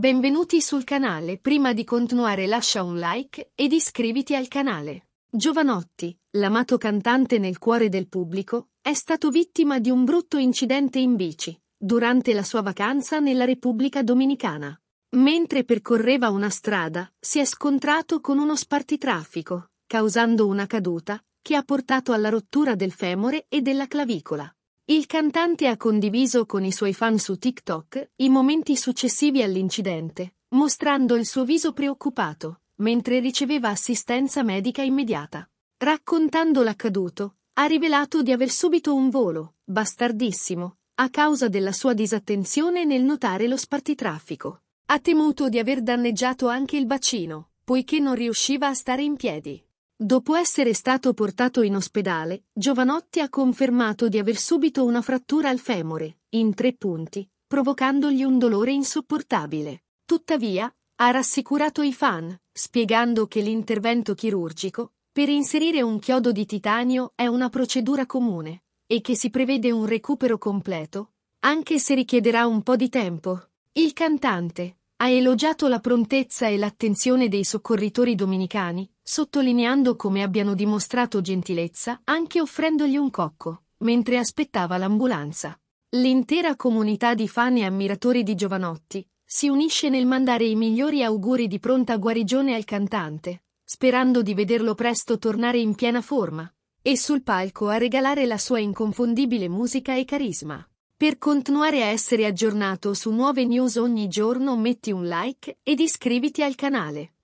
Benvenuti sul canale, prima di continuare lascia un like ed iscriviti al canale. Giovanotti, l'amato cantante nel cuore del pubblico, è stato vittima di un brutto incidente in bici, durante la sua vacanza nella Repubblica Dominicana. Mentre percorreva una strada, si è scontrato con uno spartitraffico, causando una caduta, che ha portato alla rottura del femore e della clavicola. Il cantante ha condiviso con i suoi fan su TikTok i momenti successivi all'incidente, mostrando il suo viso preoccupato, mentre riceveva assistenza medica immediata. Raccontando l'accaduto, ha rivelato di aver subito un volo, bastardissimo, a causa della sua disattenzione nel notare lo spartitraffico. Ha temuto di aver danneggiato anche il bacino, poiché non riusciva a stare in piedi. Dopo essere stato portato in ospedale, Giovanotti ha confermato di aver subito una frattura al femore, in tre punti, provocandogli un dolore insopportabile. Tuttavia, ha rassicurato i fan, spiegando che l'intervento chirurgico, per inserire un chiodo di titanio, è una procedura comune, e che si prevede un recupero completo, anche se richiederà un po' di tempo. Il cantante ha elogiato la prontezza e l'attenzione dei soccorritori domenicani, sottolineando come abbiano dimostrato gentilezza anche offrendogli un cocco, mentre aspettava l'ambulanza. L'intera comunità di fan e ammiratori di Giovanotti si unisce nel mandare i migliori auguri di pronta guarigione al cantante, sperando di vederlo presto tornare in piena forma, e sul palco a regalare la sua inconfondibile musica e carisma. Per continuare a essere aggiornato su nuove news ogni giorno metti un like ed iscriviti al canale.